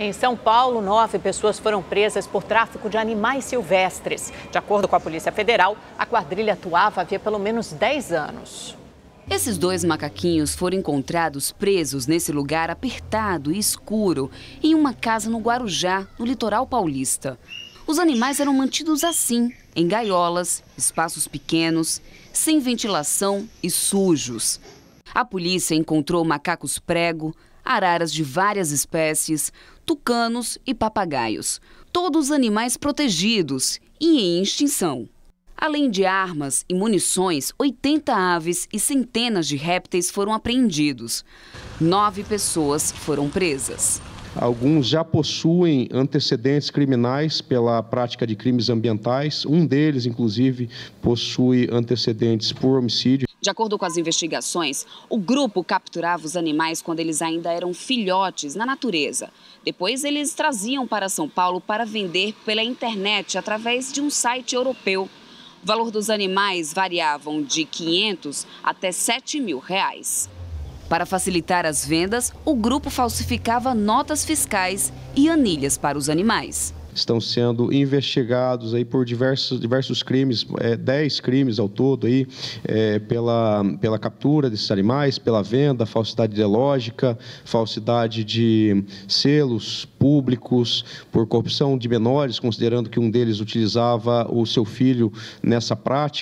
Em São Paulo, nove pessoas foram presas por tráfico de animais silvestres. De acordo com a Polícia Federal, a quadrilha atuava havia pelo menos 10 anos. Esses dois macaquinhos foram encontrados presos nesse lugar apertado e escuro, em uma casa no Guarujá, no litoral paulista. Os animais eram mantidos assim, em gaiolas, espaços pequenos, sem ventilação e sujos. A polícia encontrou macacos prego, araras de várias espécies, tucanos e papagaios. Todos animais protegidos e em extinção. Além de armas e munições, 80 aves e centenas de répteis foram apreendidos. Nove pessoas foram presas. Alguns já possuem antecedentes criminais pela prática de crimes ambientais. Um deles, inclusive, possui antecedentes por homicídio. De acordo com as investigações, o grupo capturava os animais quando eles ainda eram filhotes na natureza. Depois, eles traziam para São Paulo para vender pela internet através de um site europeu. O valor dos animais variavam de 500 até 7 mil reais. Para facilitar as vendas, o grupo falsificava notas fiscais e anilhas para os animais estão sendo investigados aí por diversos, diversos crimes, é, crimes ao todo aí, é, pela, pela captura desses animais, pela venda, falsidade ideológica, falsidade de selos públicos, por corrupção de menores, considerando que um deles utilizava o seu filho nessa prática